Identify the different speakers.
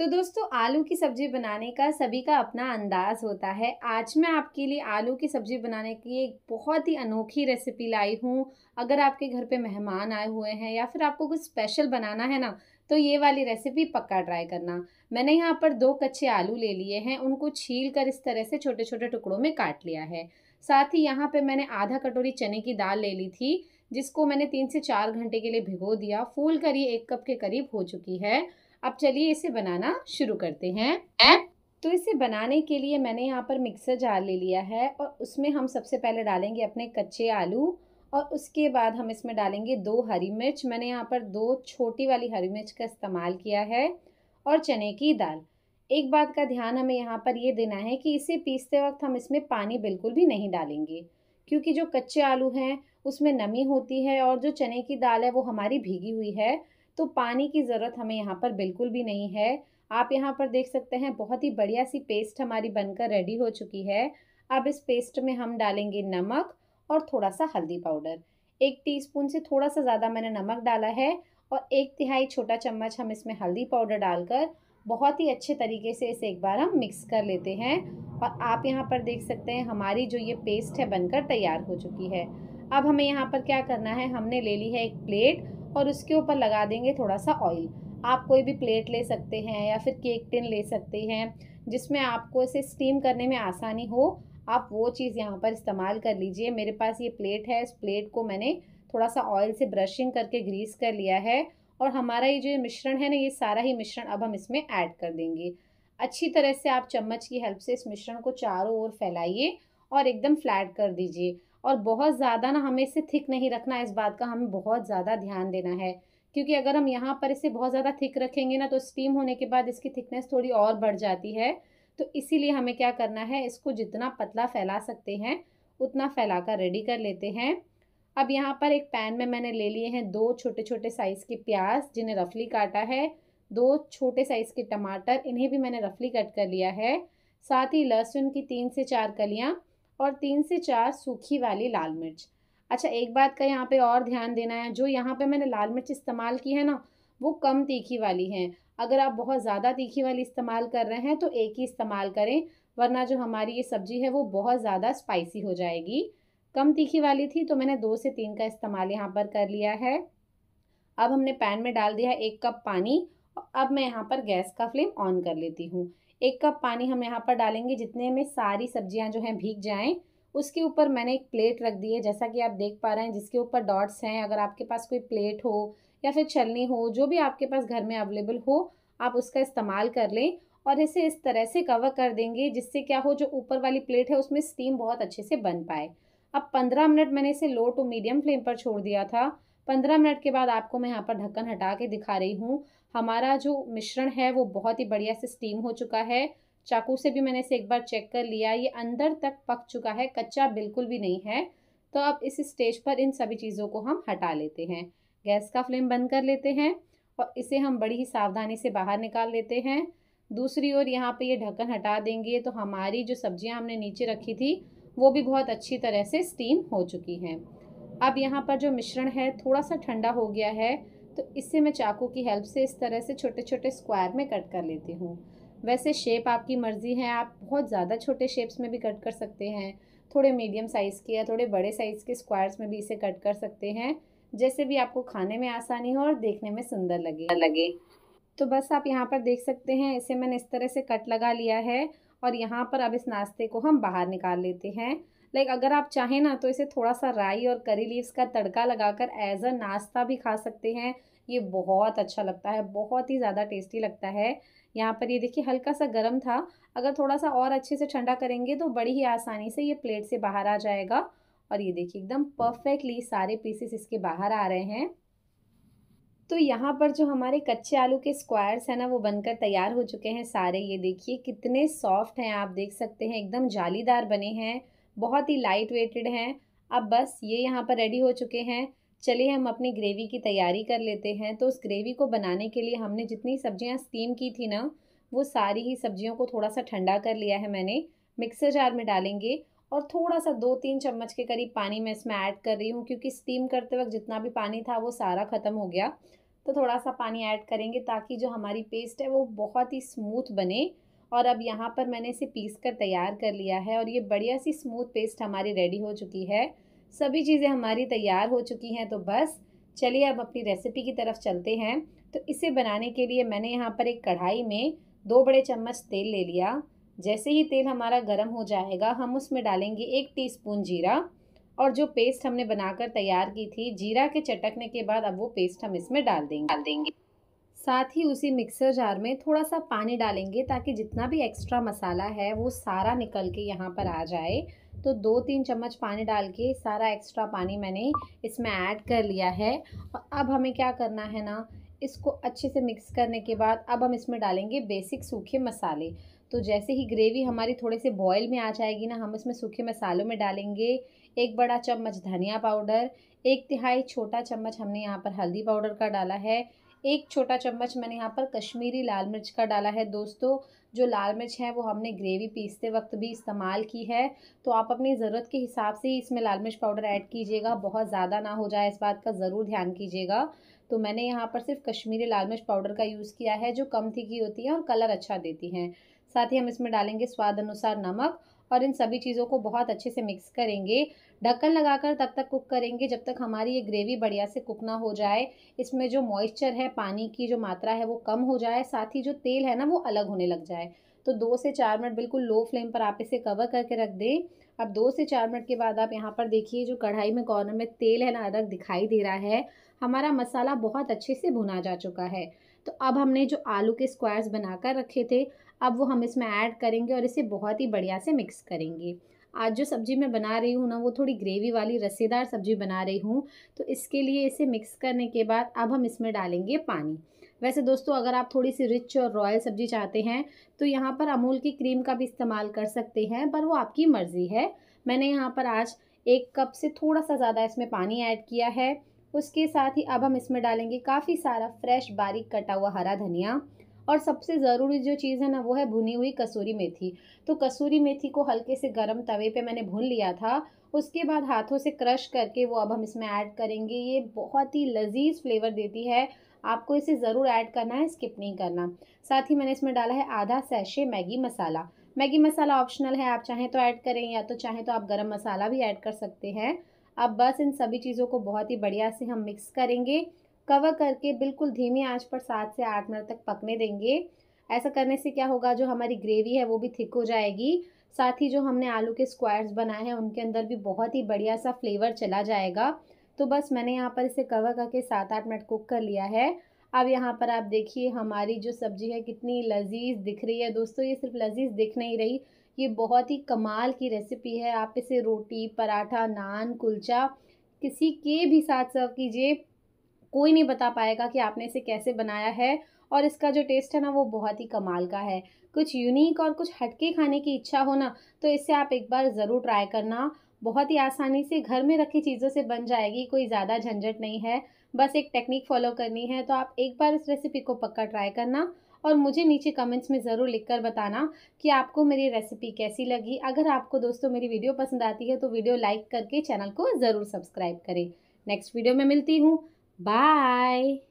Speaker 1: तो दोस्तों आलू की सब्ज़ी बनाने का सभी का अपना अंदाज़ होता है आज मैं आपके लिए आलू की सब्ज़ी बनाने की एक बहुत ही अनोखी रेसिपी लाई हूँ अगर आपके घर पे मेहमान आए हुए हैं या फिर आपको कुछ स्पेशल बनाना है ना तो ये वाली रेसिपी पक्का ट्राई करना मैंने यहाँ पर दो कच्चे आलू ले लिए हैं उनको छील कर इस तरह से छोटे छोटे टुकड़ों में काट लिया है साथ ही यहाँ पर मैंने आधा कटोरी चने की दाल ले ली थी जिसको मैंने तीन से चार घंटे के लिए भिगो दिया फूल कर ये एक कप के करीब हो चुकी है अब चलिए इसे बनाना शुरू करते हैं तो इसे बनाने के लिए मैंने यहाँ पर मिक्सर जार ले लिया है और उसमें हम सबसे पहले डालेंगे अपने कच्चे आलू और उसके बाद हम इसमें डालेंगे दो हरी मिर्च मैंने यहाँ पर दो छोटी वाली हरी मिर्च का इस्तेमाल किया है और चने की दाल एक बात का ध्यान हमें यहाँ पर ये देना है कि इसे पीसते वक्त हम इसमें पानी बिल्कुल भी नहीं डालेंगे क्योंकि जो कच्चे आलू हैं उसमें नमी होती है और जो चने की दाल है वो हमारी भीगी हुई है तो पानी की ज़रूरत हमें यहाँ पर बिल्कुल भी नहीं है आप यहाँ पर देख सकते हैं बहुत ही बढ़िया सी पेस्ट हमारी बनकर रेडी हो चुकी है अब इस पेस्ट में हम डालेंगे नमक और थोड़ा सा हल्दी पाउडर एक टीस्पून से थोड़ा सा ज़्यादा मैंने नमक डाला है और एक तिहाई छोटा चम्मच हम इसमें हल्दी पाउडर डालकर बहुत ही अच्छे तरीके से इसे एक बार हम मिक्स कर लेते हैं और आप यहाँ पर देख सकते हैं हमारी जो ये पेस्ट है बनकर तैयार हो चुकी है अब हमें यहाँ पर क्या करना है हमने ले ली है एक प्लेट और उसके ऊपर लगा देंगे थोड़ा सा ऑयल आप कोई भी प्लेट ले सकते हैं या फिर केक टिन ले सकते हैं जिसमें आपको इसे स्टीम करने में आसानी हो आप वो चीज़ यहाँ पर इस्तेमाल कर लीजिए मेरे पास ये प्लेट है इस प्लेट को मैंने थोड़ा सा ऑयल से ब्रशिंग करके ग्रीस कर लिया है और हमारा ये जो मिश्रण है ना ये सारा ही मिश्रण अब हम इसमें ऐड कर देंगे अच्छी तरह से आप चम्मच की हेल्प से इस मिश्रण को चारों ओर फैलाइए और एकदम फ्लैट कर दीजिए और बहुत ज़्यादा ना हमें इसे थिक नहीं रखना इस बात का हमें बहुत ज़्यादा ध्यान देना है क्योंकि अगर हम यहाँ पर इसे बहुत ज़्यादा थिक रखेंगे ना तो स्टीम होने के बाद इसकी थिकनेस थोड़ी और बढ़ जाती है तो इसीलिए हमें क्या करना है इसको जितना पतला फैला सकते हैं उतना फैला कर रेडी कर लेते हैं अब यहाँ पर एक पैन में मैंने ले लिए हैं दो छोटे छोटे साइज़ के प्याज जिन्हें रफली काटा है दो छोटे साइज़ के टमाटर इन्हें भी मैंने रफली कट कर लिया है साथ ही लहसुन की तीन से चार कलियाँ और तीन से चार सूखी वाली लाल मिर्च अच्छा एक बात का यहाँ पे और ध्यान देना है जो यहाँ पे मैंने लाल मिर्च इस्तेमाल की है ना वो कम तीखी वाली है अगर आप बहुत ज़्यादा तीखी वाली इस्तेमाल कर रहे हैं तो एक ही इस्तेमाल करें वरना जो हमारी ये सब्ज़ी है वो बहुत ज़्यादा स्पाइसी हो जाएगी कम तीखी वाली थी तो मैंने दो से तीन का इस्तेमाल यहाँ पर कर लिया है अब हमने पैन में डाल दिया है एक कप पानी अब मैं यहाँ पर गैस का फ्लेम ऑन कर लेती हूँ एक कप पानी हम यहाँ पर डालेंगे जितने में सारी सब्जियाँ जो हैं भीग जाएँ उसके ऊपर मैंने एक प्लेट रख दी है जैसा कि आप देख पा रहे हैं जिसके ऊपर डॉट्स हैं अगर आपके पास कोई प्लेट हो या फिर छलनी हो जो भी आपके पास घर में अवेलेबल हो आप उसका इस्तेमाल कर लें और इसे इस तरह से कवर कर देंगे जिससे क्या हो जो ऊपर वाली प्लेट है उसमें स्टीम बहुत अच्छे से बन पाए अब पंद्रह मिनट मैंने इसे लो टू मीडियम फ्लेम पर छोड़ दिया था पंद्रह मिनट के बाद आपको मैं यहाँ पर ढक्कन हटा के दिखा रही हूँ हमारा जो मिश्रण है वो बहुत ही बढ़िया से स्टीम हो चुका है चाकू से भी मैंने इसे एक बार चेक कर लिया ये अंदर तक पक चुका है कच्चा बिल्कुल भी नहीं है तो अब इस स्टेज पर इन सभी चीज़ों को हम हटा लेते हैं गैस का फ्लेम बंद कर लेते हैं और इसे हम बड़ी ही सावधानी से बाहर निकाल लेते हैं दूसरी ओर यहाँ पे ये ढक्कन हटा देंगे तो हमारी जो सब्जियाँ हमने नीचे रखी थी वो भी बहुत अच्छी तरह से स्टीम हो चुकी हैं अब यहाँ पर जो मिश्रण है थोड़ा सा ठंडा हो गया है तो इससे मैं चाकू की हेल्प से इस तरह से छोटे छोटे स्क्वायर में कट कर लेती हूँ वैसे शेप आपकी मर्ज़ी है आप बहुत ज़्यादा छोटे शेप्स में भी कट कर सकते हैं थोड़े मीडियम साइज़ के या थोड़े बड़े साइज़ के स्क्वायर्स में भी इसे कट कर सकते हैं जैसे भी आपको खाने में आसानी हो और देखने में सुंदर लगे लगे तो बस आप यहाँ पर देख सकते हैं इसे मैंने इस तरह से कट लगा लिया है और यहाँ पर अब इस नाश्ते को हम बाहर निकाल लेते हैं लाइक अगर आप चाहें ना तो इसे थोड़ा सा राई और करी लीव्स का तड़का लगाकर एज अ नाश्ता भी खा सकते हैं ये बहुत अच्छा लगता है बहुत ही ज़्यादा टेस्टी लगता है यहाँ पर ये देखिए हल्का सा गर्म था अगर थोड़ा सा और अच्छे से ठंडा करेंगे तो बड़ी ही आसानी से ये प्लेट से बाहर आ जाएगा और ये देखिए एकदम परफेक्टली सारे पीसेस इसके बाहर आ रहे हैं तो यहाँ पर जो हमारे कच्चे आलू के स्क्वायर्स हैं ना वो बनकर तैयार हो चुके हैं सारे ये देखिए कितने सॉफ्ट हैं आप देख सकते हैं एकदम जालीदार बने हैं बहुत ही लाइट वेटेड हैं अब बस ये यहाँ पर रेडी हो चुके हैं चलिए हम अपनी ग्रेवी की तैयारी कर लेते हैं तो उस ग्रेवी को बनाने के लिए हमने जितनी सब्जियाँ स्टीम की थी ना वो सारी ही सब्जियों को थोड़ा सा ठंडा कर लिया है मैंने मिक्सर जार में डालेंगे और थोड़ा सा दो तीन चम्मच के करीब पानी मैं इसमें ऐड कर रही हूँ क्योंकि स्टीम करते वक्त जितना भी पानी था वो सारा ख़त्म हो गया तो थोड़ा सा पानी ऐड करेंगे ताकि जो हमारी पेस्ट है वो बहुत ही स्मूथ बने और अब यहाँ पर मैंने इसे पीस कर तैयार कर लिया है और ये बढ़िया सी स्मूथ पेस्ट हमारी रेडी हो चुकी है सभी चीज़ें हमारी तैयार हो चुकी हैं तो बस चलिए अब अपनी रेसिपी की तरफ चलते हैं तो इसे बनाने के लिए मैंने यहाँ पर एक कढ़ाई में दो बड़े चम्मच तेल ले लिया जैसे ही तेल हमारा गर्म हो जाएगा हम उसमें डालेंगे एक टी जीरा और जो पेस्ट हमने बनाकर तैयार की थी जीरा के चटकने के बाद अब वो पेस्ट हम इसमें डाल देंगे डाल देंगे साथ ही उसी मिक्सर जार में थोड़ा सा पानी डालेंगे ताकि जितना भी एक्स्ट्रा मसाला है वो सारा निकल के यहाँ पर आ जाए तो दो तीन चम्मच पानी डाल के सारा एक्स्ट्रा पानी मैंने इसमें ऐड कर लिया है और अब हमें क्या करना है ना इसको अच्छे से मिक्स करने के बाद अब हम इसमें डालेंगे बेसिक सूखे मसाले तो जैसे ही ग्रेवी हमारी थोड़े से बॉयल में आ जाएगी ना हम इसमें सूखे मसालों में डालेंगे एक बड़ा चम्मच धनिया पाउडर एक तिहाई छोटा चम्मच हमने यहाँ पर हल्दी पाउडर का डाला है एक छोटा चम्मच मैंने यहाँ पर कश्मीरी लाल मिर्च का डाला है दोस्तों जो लाल मिर्च है वो हमने ग्रेवी पीसते वक्त भी इस्तेमाल की है तो आप अपनी ज़रूरत के हिसाब से ही इसमें लाल मिर्च पाउडर ऐड कीजिएगा बहुत ज़्यादा ना हो जाए इस बात का ज़रूर ध्यान कीजिएगा तो मैंने यहाँ पर सिर्फ कश्मीरी लाल मिर्च पाउडर का यूज़ किया है जो कम थी होती है और कलर अच्छा देती हैं साथ ही हम इसमें डालेंगे स्वाद अनुसार नमक और इन सभी चीज़ों को बहुत अच्छे से मिक्स करेंगे ढक्कन लगाकर तब तक कुक करेंगे जब तक हमारी ये ग्रेवी बढ़िया से कुक ना हो जाए इसमें जो मॉइस्चर है पानी की जो मात्रा है वो कम हो जाए साथ ही जो तेल है ना वो अलग होने लग जाए तो दो से चार मिनट बिल्कुल लो फ्लेम पर आप इसे कवर करके रख दें अब दो से चार मिनट के बाद आप यहाँ पर देखिए जो कढ़ाई में कॉर्नर में तेल है ना अलग दिखाई दे रहा है हमारा मसाला बहुत अच्छे से भुना जा चुका है तो अब हमने जो आलू के स्क्वायर्स बनाकर रखे थे अब वो हम इसमें ऐड करेंगे और इसे बहुत ही बढ़िया से मिक्स करेंगे आज जो सब्ज़ी मैं बना रही हूँ ना वो थोड़ी ग्रेवी वाली रसेदार सब्ज़ी बना रही हूँ तो इसके लिए इसे मिक्स करने के बाद अब हम इसमें डालेंगे पानी वैसे दोस्तों अगर आप थोड़ी सी रिच और रॉयल सब्ज़ी चाहते हैं तो यहाँ पर अमूल की क्रीम का भी इस्तेमाल कर सकते हैं पर वो आपकी मर्ज़ी है मैंने यहाँ पर आज एक कप से थोड़ा सा ज़्यादा इसमें पानी ऐड किया है उसके साथ ही अब हम इसमें डालेंगे काफ़ी सारा फ्रेश बारीक कटा हुआ हरा धनिया और सबसे ज़रूरी जो चीज़ है ना वो है भुनी हुई कसूरी मेथी तो कसूरी मेथी को हल्के से गर्म तवे पे मैंने भून लिया था उसके बाद हाथों से क्रश करके वो अब हम इसमें ऐड करेंगे ये बहुत ही लजीज फ्लेवर देती है आपको इसे ज़रूर ऐड करना है स्किप नहीं करना साथ ही मैंने इसमें डाला है आधा sachet Maggi masala Maggi masala optional है आप चाहें तो ऐड करें या तो चाहें तो आप गरम मसाला भी ऐड कर सकते हैं अब बस इन सभी चीज़ों को बहुत ही बढ़िया से हम मिक्स करेंगे कवर करके बिल्कुल धीमी आंच पर सात से आठ मिनट तक पकने देंगे ऐसा करने से क्या होगा जो हमारी ग्रेवी है वो भी थिक हो जाएगी साथ ही जो हमने आलू के स्क्वायर्स बनाए हैं उनके अंदर भी बहुत ही बढ़िया सा फ्लेवर चला जाएगा तो बस मैंने यहाँ पर इसे कवर करके सात आठ मिनट कुक कर लिया है अब यहाँ पर आप देखिए हमारी जो सब्ज़ी है कितनी लजीज दिख रही है दोस्तों ये सिर्फ लजीज दिख नहीं रही ये बहुत ही कमाल की रेसिपी है आप इसे रोटी पराठा नान कुलचा किसी के भी साथ सर्व कीजिए कोई नहीं बता पाएगा कि आपने इसे कैसे बनाया है और इसका जो टेस्ट है ना वो बहुत ही कमाल का है कुछ यूनिक और कुछ हटके खाने की इच्छा हो ना तो इसे आप एक बार ज़रूर ट्राई करना बहुत ही आसानी से घर में रखी चीज़ों से बन जाएगी कोई ज़्यादा झंझट नहीं है बस एक टेक्निक फॉलो करनी है तो आप एक बार इस रेसिपी को पक्का ट्राई करना और मुझे नीचे कमेंट्स में ज़रूर लिखकर बताना कि आपको मेरी रेसिपी कैसी लगी अगर आपको दोस्तों मेरी वीडियो पसंद आती है तो वीडियो लाइक करके चैनल को ज़रूर सब्सक्राइब करें नेक्स्ट वीडियो में मिलती हूँ Bye.